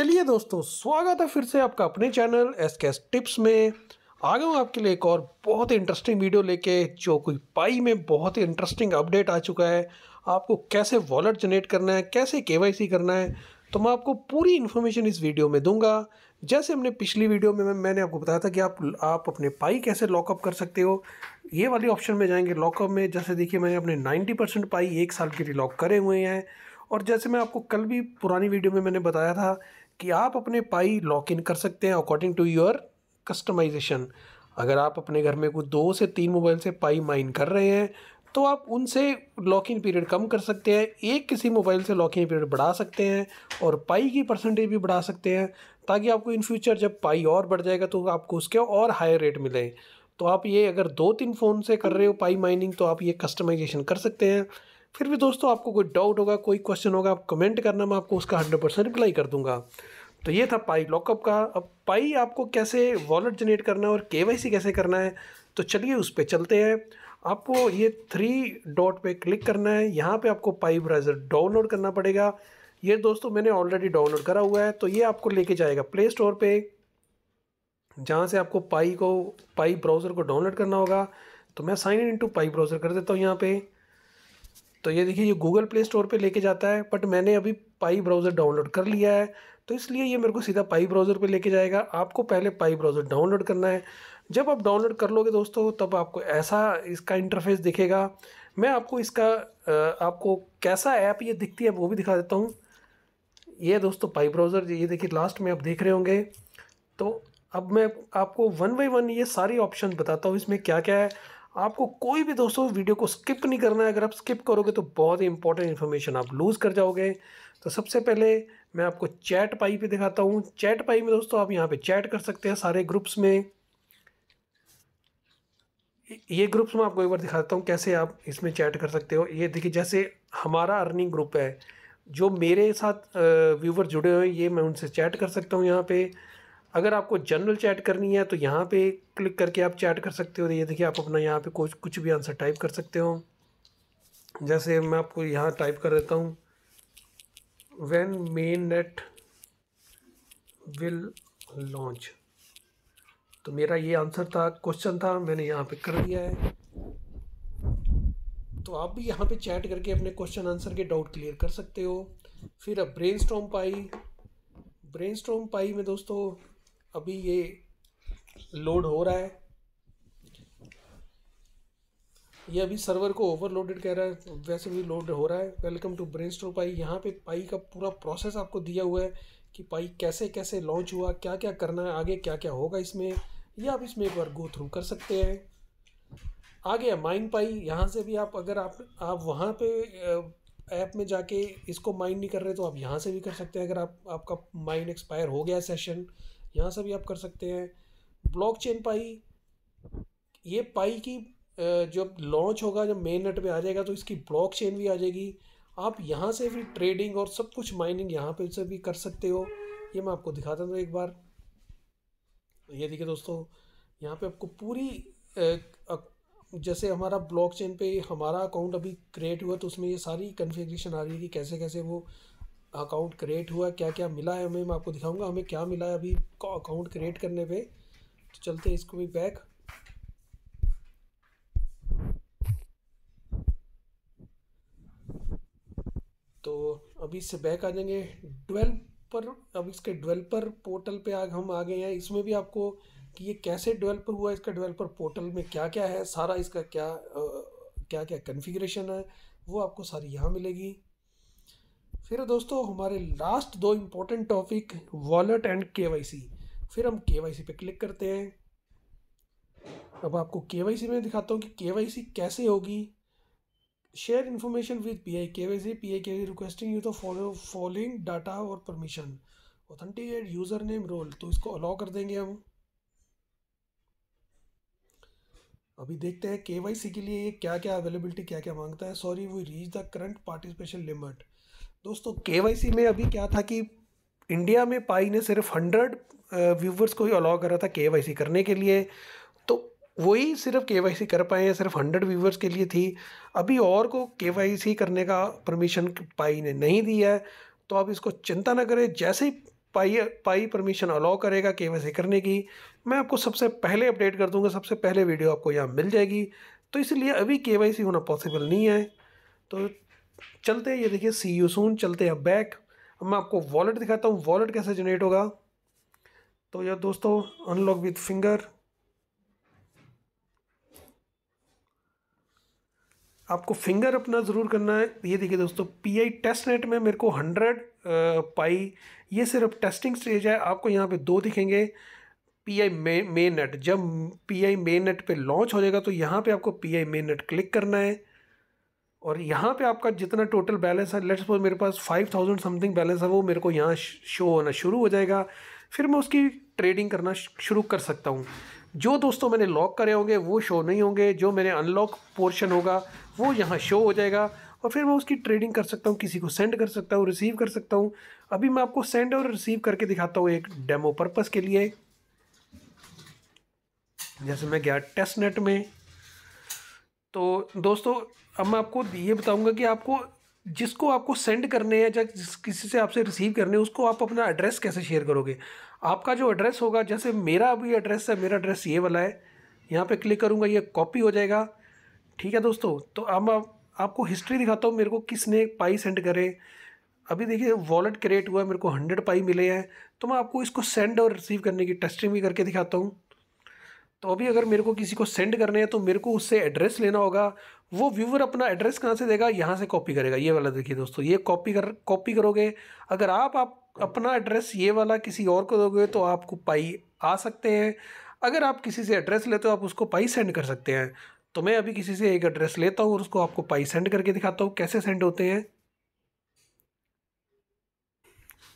चलिए दोस्तों स्वागत है फिर से आपका अपने चैनल एस एस टिप्स में आ गया हूँ आपके लिए एक और बहुत ही इंटरेस्टिंग वीडियो लेके जो कोई पाई में बहुत ही इंटरेस्टिंग अपडेट आ चुका है आपको कैसे वॉलेट जनरेट करना है कैसे के करना है तो मैं आपको पूरी इन्फॉर्मेशन इस वीडियो में दूंगा जैसे हमने पिछली वीडियो में मैंने आपको बताया था कि आप आप अपने पाई कैसे लॉकअप कर सकते हो ये वाली ऑप्शन में जाएंगे लॉकअप में जैसे देखिए मैंने अपने 90 परसेंट पाई एक साल के लिए लॉक करे हुए हैं और जैसे मैं आपको कल भी पुरानी वीडियो में मैंने बताया था कि आप अपने पाई लॉक इन कर सकते हैं अकॉर्डिंग टू योर कस्टमाइजेशन अगर आप अपने घर में कुछ दो से तीन मोबाइल से पाई माइन कर रहे हैं तो आप उनसे लॉक इन पीरियड कम कर सकते हैं एक किसी मोबाइल से लॉक इन पीरियड बढ़ा सकते हैं और पाई की परसेंटेज भी बढ़ा सकते हैं ताकि आपको इन फ्यूचर जब पाई और बढ़ जाएगा तो आपको उसके और हायर रेट मिले तो आप ये अगर दो तीन फ़ोन से कर रहे हो पाई माइनिंग तो आप ये कस्टमाइजेशन कर सकते हैं फिर भी दोस्तों आपको कोई डाउट होगा कोई क्वेश्चन होगा आप कमेंट करना मैं आपको उसका हंड्रेड परसेंट रिप्लाई कर दूंगा तो ये था पाई लॉकअप का अब पाई आपको कैसे वॉलेट जनरेट करना है और के कैसे करना है तो चलिए उस पर चलते हैं आपको ये थ्री डॉट पे क्लिक करना है यहाँ पे आपको पाई ब्राउज़र डाउनलोड करना पड़ेगा ये दोस्तों मैंने ऑलरेडी डाउनलोड करा हुआ है तो ये आपको लेके जाएगा प्ले स्टोर पे जहाँ से आपको पाई को पाई ब्राउज़र को डाउनलोड करना होगा तो मैं sign in to Pi browser कर देता हूँ यहाँ पे तो ये देखिए ये गूगल प्ले स्टोर पे लेके जाता है बट मैंने अभी पाई ब्राउज़र डाउनलोड कर लिया है तो इसलिए ये मेरे को सीधा पाई ब्राउज़र पे लेके जाएगा आपको पहले पाई ब्राउज़र डाउनलोड करना है जब आप डाउनलोड कर लोगे दोस्तों तब आपको ऐसा इसका इंटरफेस दिखेगा मैं आपको इसका आपको कैसा ऐप ये दिखती है वो भी दिखा देता हूँ ये दोस्तों पाई ब्राउज़र ये देखिए लास्ट में आप देख रहे होंगे तो अब मैं आपको वन बाई वन ये सारी ऑप्शन बताता हूँ इसमें क्या क्या है आपको कोई भी दोस्तों वीडियो को स्किप नहीं करना है अगर आप स्किप करोगे तो बहुत ही इंपॉर्टेंट इन्फॉर्मेशन आप लूज़ कर जाओगे तो सबसे पहले मैं आपको चैट पाई पे दिखाता हूँ चैट पाई में दोस्तों आप यहाँ पे चैट कर सकते हैं सारे ग्रुप्स में ये ग्रुप्स में आपको एक बार दिखाता हूँ कैसे आप इसमें चैट कर सकते हो ये देखिए जैसे हमारा अर्निंग ग्रुप है जो मेरे साथ व्यूवर जुड़े हुए हैं ये मैं उनसे चैट कर सकता हूँ यहाँ पर अगर आपको जनरल चैट करनी है तो यहाँ पे क्लिक करके आप चैट कर सकते हो ये देखिए आप अपना यहाँ पे कुछ कुछ भी आंसर टाइप कर सकते हो जैसे मैं आपको यहाँ टाइप कर देता हूँ मेन नेट विल लॉन्च तो मेरा ये आंसर था क्वेश्चन था मैंने यहाँ पे कर दिया है तो आप भी यहाँ पे चैट करके अपने क्वेश्चन आंसर के डाउट क्लियर कर सकते हो फिर अब ब्रेन पाई ब्रेन पाई में दोस्तों अभी ये लोड हो रहा है ये अभी सर्वर को ओवरलोडेड कह रहा है वैसे भी लोड हो रहा है welcome to brain store Pi यहाँ पे पाई का पूरा प्रोसेस आपको दिया हुआ है कि पाई कैसे कैसे लॉन्च हुआ क्या क्या करना है आगे क्या क्या होगा इसमें ये आप इसमें एक बार गो थ्रू कर सकते हैं आगे है माइन पाई यहाँ से भी आप अगर आप आप वहाँ पे ऐप में जाके इसको माइन नहीं कर रहे तो आप यहाँ से भी कर सकते हैं अगर आप आपका माइन एक्सपायर हो गया सेशन यहाँ से भी आप कर सकते हैं ब्लॉक चेन पाई ये पाई की जब लॉन्च होगा जब मेन नेट पे आ जाएगा तो इसकी ब्लॉक चेन भी आ जाएगी आप यहाँ से भी ट्रेडिंग और सब कुछ माइनिंग यहाँ पे से भी कर सकते हो ये मैं आपको दिखाता हूँ एक बार ये देखिए दोस्तों यहाँ पे आपको पूरी जैसे हमारा ब्लॉक चेन पे हमारा अकाउंट अभी क्रिएट हुआ तो उसमें ये सारी कन्फिग्रेशन आ रही है कि कैसे कैसे वो अकाउंट क्रिएट हुआ क्या क्या मिला है हमें मैं आपको दिखाऊंगा हमें क्या मिला है अभी अकाउंट क्रिएट करने पे तो चलते हैं इसको भी बैक तो अभी इससे बैक आ जाएंगे ट्वेल्व पर अब इसके डेवलपर पोर्टल पे आज हम आ गए हैं इसमें भी आपको कि ये कैसे डेवलपर हुआ इसका डेवलपर पोर्टल में क्या क्या है सारा इसका क्या आ, क्या क्या कन्फिग्रेशन है वो आपको सारी यहाँ मिलेगी फिर दोस्तों हमारे लास्ट दो इम्पोर्टेंट टॉपिक वॉलेट एंड के फिर हम के पे क्लिक करते हैं अब आपको के में दिखाता हूँ कि के कैसे होगी share information with P I K Y C P I K Y requesting you to follow following data और permission authenticate user name role तो इसको अलाउ कर देंगे हम अभी देखते हैं के वाई सी के लिए ये क्या क्या अवेलेबिलिटी क्या क्या मांगता है sorry we reach the current participation limit दोस्तों के में अभी क्या था कि इंडिया में पाई ने सिर्फ हंड्रेड व्यूवर्स को ही अलाउ करा था के करने के लिए तो वही सिर्फ के कर पाए हैं सिर्फ हंड्रेड व्यूवर्स के लिए थी अभी और को के करने का परमिशन पाई ने नहीं दिया है तो आप इसको चिंता ना करें जैसे ही पाई पाई परमिशन अलाउ करेगा के करने की मैं आपको सबसे पहले अपडेट कर दूंगा सबसे पहले वीडियो आपको यहाँ मिल जाएगी तो इसलिए अभी के होना पॉसिबल नहीं है तो चलते हैं ये देखिए सी यू सून चलते हैं बैक अब मैं आपको वॉलेट दिखाता हूँ वॉलेट कैसे जनरेट होगा तो यार दोस्तों अनलॉक विथ फिंगर आपको फिंगर अपना ज़रूर करना है ये देखिए दोस्तों पीआई टेस्ट नेट में मेरे को हंड्रेड पाई ये सिर्फ टेस्टिंग स्टेज है आपको यहाँ पे दो दिखेंगे पीआई मे मेन नेट जब पीआई मेन नेट पर लॉन्च हो जाएगा तो यहाँ पे आपको पीआई मेन नेट क्लिक करना है और यहाँ पे आपका जितना टोटल बैलेंस है लेट्स सपोज मेरे पास फाइव थाउजेंड समथिंग बैलेंस है वो मेरे को यहाँ शो होना शुरू हो जाएगा फिर मैं उसकी ट्रेडिंग करना शुरू कर सकता हूँ जो दोस्तों मैंने लॉक करे होंगे वो शो नहीं होंगे जो मैंने अनलॉक पोर्शन होगा वो यहाँ शो हो जाएगा और फिर मैं उसकी ट्रेडिंग कर सकता हूँ किसी को सेंड कर सकता हूँ रिसीव कर सकता हूँ अभी मैं आपको सेंड और रिसीव करके दिखाता हूँ एक डेमो पर्पज़ के लिए जैसे मैं गया टेस्ट नेट में तो दोस्तों अब मैं आपको ये बताऊंगा कि आपको जिसको आपको सेंड करने हैं या जिस किसी से आपसे रिसीव करने हैं उसको आप अपना एड्रेस कैसे शेयर करोगे आपका जो एड्रेस होगा जैसे मेरा अभी एड्रेस है मेरा एड्रेस ये वाला है यहाँ पे क्लिक करूँगा ये कॉपी हो जाएगा ठीक है दोस्तों तो अब आप, आपको हिस्ट्री दिखाता हूँ मेरे को किसने पाई सेंड करे अभी देखिए वॉलेट क्रिएट हुआ मेरे को हंड्रेड पाई मिले हैं तो मैं आपको इसको सेंड और रिसीव करने की टेस्टिंग भी करके दिखाता हूँ तो अभी अगर मेरे को किसी को सेंड करने हैं तो मेरे को उससे एड्रेस लेना होगा वो व्यूवर अपना एड्रेस कहाँ से देगा यहाँ से कॉपी करेगा ये वाला देखिए दोस्तों ये कॉपी कर कॉपी करोगे अगर आप आप अपना एड्रेस ये वाला किसी और को दोगे तो आपको पाई आ सकते हैं अगर आप किसी से एड्रेस लेते हो आप उसको पाई सेंड कर सकते हैं तो मैं अभी किसी से एक एड्रेस लेता हूँ और उसको आपको पाई सेंड करके दिखाता हूँ कैसे सेंड होते हैं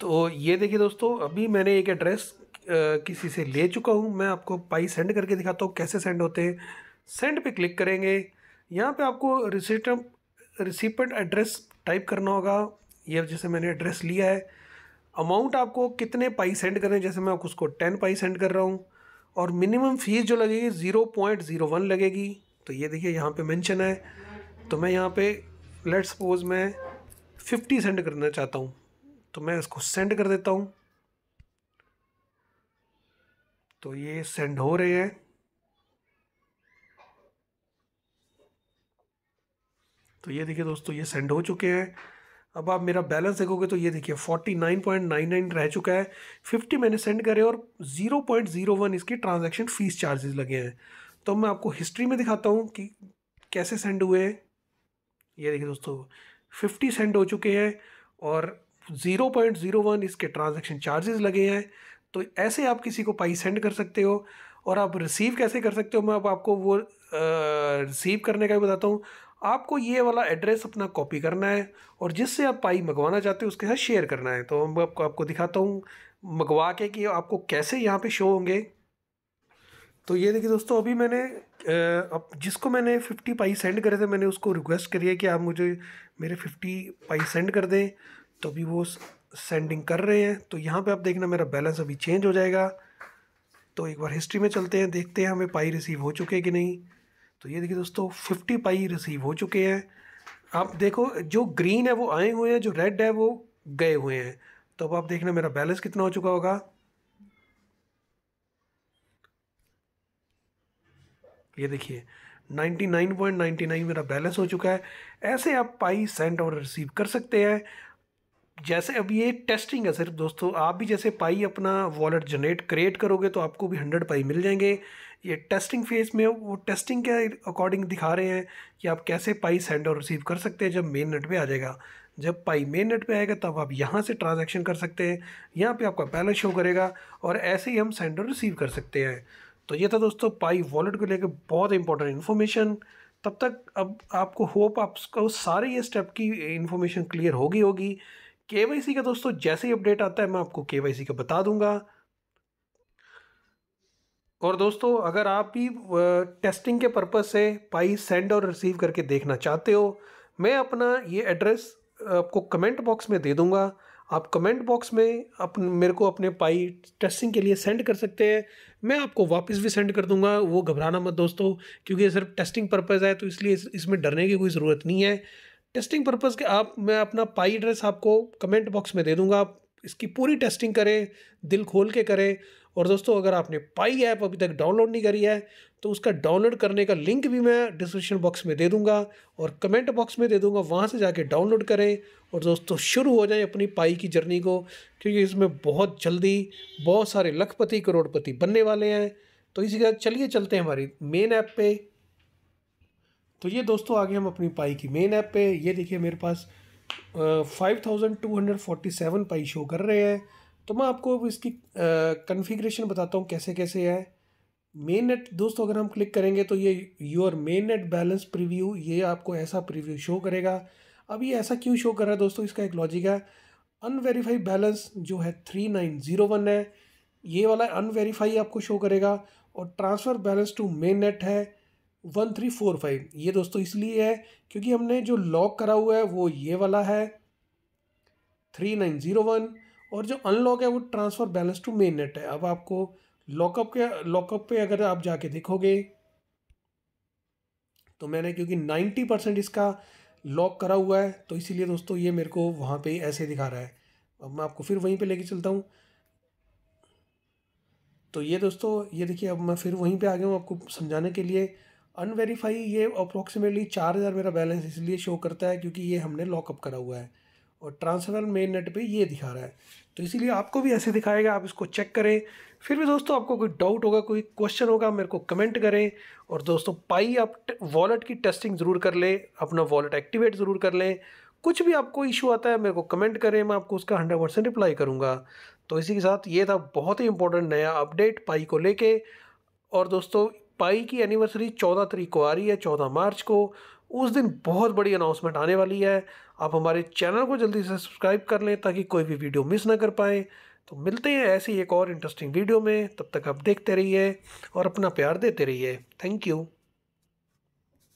तो ये देखिए दोस्तों अभी मैंने एक एड्रेस किसी से ले चुका हूँ मैं आपको पाई सेंड करके दिखाता हूँ कैसे सेंड होते हैं सेंड पे क्लिक करेंगे यहाँ पे आपको रिसिट रिसिपेंट एड्रेस टाइप करना होगा ये जैसे मैंने एड्रेस लिया है अमाउंट आपको कितने पाई सेंड करें जैसे मैं आपको उसको टेन पाई सेंड कर रहा हूँ और मिनिमम फ़ीस जो लगेगी ज़ीरो पॉइंट ज़ीरो वन लगेगी तो ये देखिए यहाँ पे मेंशन है तो मैं यहाँ पे लेट्स सपोज मैं फिफ्टी सेंड करना चाहता हूँ तो मैं इसको सेंड कर देता हूँ तो ये सेंड हो रहे हैं तो ये देखिए दोस्तों ये सेंड हो चुके हैं अब आप मेरा बैलेंस देखोगे तो ये देखिए forty nine point nine nine रह चुका है फिफ्टी मैंने सेंड करे और ज़ीरो पॉइंट ज़ीरो वन इसके ट्रांजैक्शन फ़ीस चार्जेस लगे हैं तो मैं आपको हिस्ट्री में दिखाता हूँ कि कैसे सेंड हुए ये देखिए दोस्तों फिफ्टी सेंड हो चुके हैं और ज़ीरो पॉइंट ज़ीरो वन इसके ट्रांजैक्शन चार्जेस लगे हैं तो ऐसे आप किसी को पाई सेंड कर सकते हो और आप रिसीव कैसे कर सकते हो मैं अब आपको वो रिसीव करने का भी बताता हूँ आपको ये वाला एड्रेस अपना कॉपी करना है और जिससे आप पाई मंगवाना चाहते हो उसके साथ शेयर करना है तो मैं आपको आपको दिखाता हूँ मंगवा के कि आपको कैसे यहाँ पे शो होंगे तो ये देखिए दोस्तों अभी मैंने अब जिसको मैंने फिफ्टी पाई सेंड करे थे मैंने उसको रिक्वेस्ट करी है कि आप मुझे मेरे फिफ्टी पाई सेंड कर दें तो अभी वो सेंडिंग कर रहे हैं तो यहाँ पे आप देखना मेरा बैलेंस अभी चेंज हो जाएगा तो एक बार हिस्ट्री में चलते हैं देखते हैं हमें पाई रिसीव हो चुके हैं कि नहीं तो ये देखिए दोस्तों फिफ्टी पाई रिसीव हो चुके हैं आप देखो जो ग्रीन है वो आए हुए हैं जो रेड है वो गए हुए हैं तो अब आप देखना मेरा बैलेंस कितना हो चुका होगा ये देखिए 99.99 मेरा बैलेंस हो चुका है ऐसे आप पाई सेंड और रिसीव कर सकते हैं जैसे अब ये टेस्टिंग है सिर्फ दोस्तों आप भी जैसे पाई अपना वॉलेट जनरेट क्रिएट करोगे तो आपको भी हंड्रेड पाई मिल जाएंगे ये टेस्टिंग फेज में वो टेस्टिंग के अकॉर्डिंग दिखा रहे हैं कि आप कैसे पाई सेंड और रिसीव कर सकते हैं जब मेन नेट पे आ जाएगा जब पाई मेन नेट पे आएगा तब आप यहाँ से ट्रांजेक्शन कर सकते हैं यहाँ पर आपका बैलेंस शो करेगा और ऐसे ही हम सेंड और रिसीव कर सकते हैं तो ये था दोस्तों पाई वॉलेट को लेकर बहुत इंपॉर्टेंट इन्फॉर्मेशन तब तक अब आपको होप आपको सारे ये स्टेप की इन्फॉर्मेशन क्लियर होगी होगी के का दोस्तों जैसे ही अपडेट आता है मैं आपको के का बता दूंगा और दोस्तों अगर आप भी टेस्टिंग के पर्पज़ से पाई सेंड और रिसीव करके देखना चाहते हो मैं अपना ये एड्रेस आपको कमेंट बॉक्स में दे दूंगा आप कमेंट बॉक्स में अप मेरे को अपने पाई टेस्टिंग के लिए सेंड कर सकते हैं मैं आपको वापस भी सेंड कर दूंगा वो घबराना मत दोस्तों क्योंकि ये सिर्फ टेस्टिंग पर्पज़ है तो इसलिए इसमें डरने की कोई ज़रूरत नहीं है टेस्टिंग पर्पज़ के आप मैं अपना पाई एड्रेस आपको कमेंट बॉक्स में दे दूंगा आप इसकी पूरी टेस्टिंग करें दिल खोल के करें और दोस्तों अगर आपने पाई ऐप अभी तक डाउनलोड नहीं करी है तो उसका डाउनलोड करने का लिंक भी मैं डिस्क्रिप्शन बॉक्स में दे दूंगा और कमेंट बॉक्स में दे दूंगा वहाँ से जाके डाउनलोड करें और दोस्तों शुरू हो जाएं अपनी पाई की जर्नी को क्योंकि इसमें बहुत जल्दी बहुत सारे लखपति करोड़पति बनने वाले हैं तो इसी के साथ चलिए चलते हैं हमारी मेन ऐप पर तो ये दोस्तों आगे हम अपनी पाई की मेन ऐप पे ये देखिए मेरे पास five thousand two hundred forty seven Pi show कर रहे हैं तो मैं आपको इसकी कन्फिग्रेशन बताता हूँ कैसे कैसे है मेन नेट दोस्तों अगर हम क्लिक करेंगे तो ये your main net balance preview ये आपको ऐसा प्रीव्यू शो करेगा अब ये ऐसा क्यों शो कर रहा है दोस्तों इसका एक लॉजिक है अनवेरीफाई बैलेंस जो है थ्री नाइन जीरो वन है ये वाला अनवेरीफाई आपको शो करेगा और transfer balance to main net है वन थ्री फोर फाइव ये दोस्तों इसलिए है क्योंकि हमने जो लॉक करा हुआ है वो ये वाला है थ्री नाइन ज़ीरो वन और जो अनलॉक है वो transfer balance to main net है अब आपको लॉकअप के लॉकअप पे अगर आप जाके देखोगे तो मैंने क्योंकि नाइन्टी परसेंट इसका लॉक करा हुआ है तो इसीलिए दोस्तों ये मेरे को वहाँ पे ऐसे दिखा रहा है अब मैं आपको फिर वहीं पे लेके चलता हूँ तो ये दोस्तों ये देखिए अब मैं फिर वहीं पे आ गया हूँ आपको समझाने के लिए अनवेरीफाई ये अप्रोक्सीमेटली चार हज़ार मेरा बैलेंस इसलिए शो करता है क्योंकि ये हमने लॉकअप करा हुआ है और ट्रांसफर मेन नेट पे ये दिखा रहा है तो इसीलिए आपको भी ऐसे दिखाएगा आप इसको चेक करें फिर भी दोस्तों आपको कोई डाउट होगा कोई क्वेश्चन होगा मेरे को कमेंट करें और दोस्तों पाई आप वॉलेट की टेस्टिंग ज़रूर कर लें अपना वॉलेट एक्टिवेट ज़रूर कर लें कुछ भी आपको इशू आता है मेरे को कमेंट करें मैं आपको उसका हंड्रेड परसेंट रिप्लाई करूँगा तो इसी के साथ ये था बहुत ही इंपॉर्टेंट नया अपडेट पाई को लेके और दोस्तों पाई की एनिवर्सरी चौदह तरीक को आ रही है चौदह मार्च को उस दिन बहुत बड़ी अनाउंसमेंट आने वाली है आप हमारे चैनल को जल्दी से सब्सक्राइब कर लें ताकि कोई भी वीडियो मिस ना कर पाए तो मिलते हैं ऐसी एक और इंटरेस्टिंग वीडियो में तब तक आप देखते रहिए और अपना प्यार देते रहिए थैंक यू